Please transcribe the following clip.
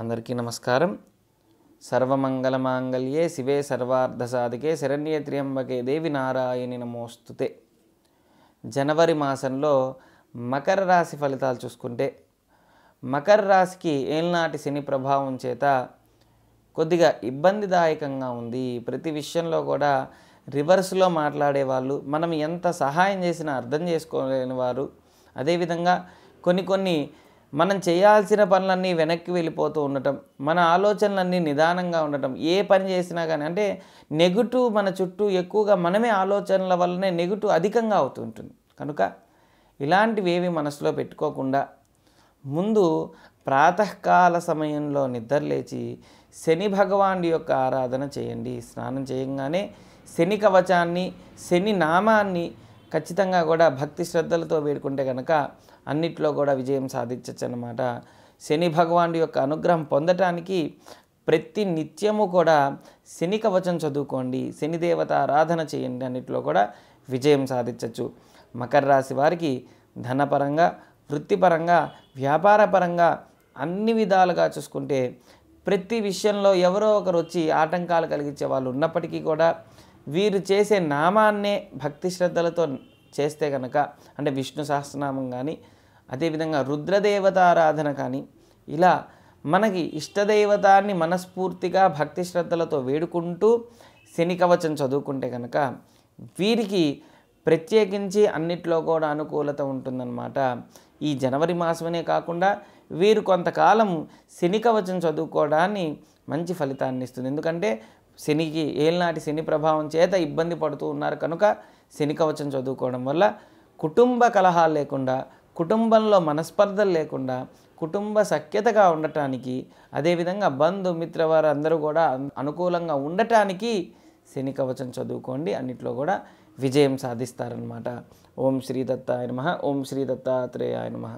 అందరికీ నమస్కారం సర్వమంగళమాంగళ్యే శివే సర్వార్ధసాధికే శరణ్య త్రియంబకే దేవి నారాయణి నమోస్తుతే జనవరి మాసంలో మకర రాశి ఫలితాలు చూసుకుంటే మకర రాశికి ఏళ్ళనాటి శని ప్రభావం చేత కొద్దిగా ఇబ్బందిదాయకంగా ఉంది ప్రతి విషయంలో కూడా రివర్స్లో మాట్లాడేవాళ్ళు మనం ఎంత సహాయం చేసినా అర్థం చేసుకోలేని వారు అదేవిధంగా కొన్ని కొన్ని మనం చేయాల్సిన పనులన్నీ వెనక్కి వెళ్ళిపోతూ ఉండటం మన ఆలోచనలన్నీ నిదానంగా ఉండటం ఏ పని చేసినా కానీ అంటే నెగిటివ్ మన చుట్టూ ఎక్కువగా మనమే ఆలోచనల వల్లనే నెగిటివ్ అధికంగా అవుతుంటుంది కనుక ఇలాంటివేవి మనసులో పెట్టుకోకుండా ముందు ప్రాతకాల సమయంలో నిద్రలేచి శని భగవాన్ యొక్క ఆరాధన చేయండి స్నానం చేయగానే శని కవచాన్ని శని నామాన్ని ఖచ్చితంగా కూడా భక్తి శ్రద్ధలతో వేడుకుంటే కనుక అన్నిట్లో కూడా విజయం సాధించవచ్చు అన్నమాట శని భగవానుడి యొక్క అనుగ్రహం పొందటానికి ప్రతి నిత్యము కూడా శని కవచం చదువుకోండి శనిదేవత ఆరాధన చేయండి అన్నిట్లో కూడా విజయం సాధించవచ్చు మకర రాశి వారికి ధనపరంగా వృత్తిపరంగా వ్యాపారపరంగా అన్ని విధాలుగా చూసుకుంటే ప్రతి విషయంలో ఎవరో ఒకరు వచ్చి ఆటంకాలు కలిగించే వాళ్ళు ఉన్నప్పటికీ కూడా వీరు చేసే నామాన్నే భక్తి శ్రద్ధలతో చేస్తే కనుక అంటే విష్ణు సహస్రనామం కానీ అదేవిధంగా రుద్రదేవతారాధన కానీ ఇలా మనకి ఇష్టదైవతాన్ని మనస్ఫూర్తిగా భక్తి శ్రద్ధలతో వేడుకుంటూ శని కవచం చదువుకుంటే కనుక వీరికి ప్రత్యేకించి అన్నిట్లో కూడా అనుకూలత ఉంటుందన్నమాట ఈ జనవరి మాసమనే కాకుండా వీరు కొంతకాలం శని కవచం చదువుకోవడాన్ని మంచి ఫలితాన్ని ఇస్తుంది ఎందుకంటే శనికి ఏళ్ళనాటి శని ప్రభావం చేత ఇబ్బంది పడుతూ ఉన్నారు కనుక శని కవచం చదువుకోవడం వల్ల కుటుంబ కలహాలు లేకుండా కుటుంబంలో మనస్పర్ధలు లేకుండా కుటుంబ సఖ్యతగా ఉండటానికి అదేవిధంగా బంధుమిత్ర వారు అందరూ కూడా అనుకూలంగా ఉండటానికి శని కవచం చదువుకోండి అన్నిట్లో కూడా విజయం సాధిస్తారనమాట ఓం శ్రీదత్త ఆయన మహ ఓం శ్రీదత్తాత్రేయ ఆయన మహ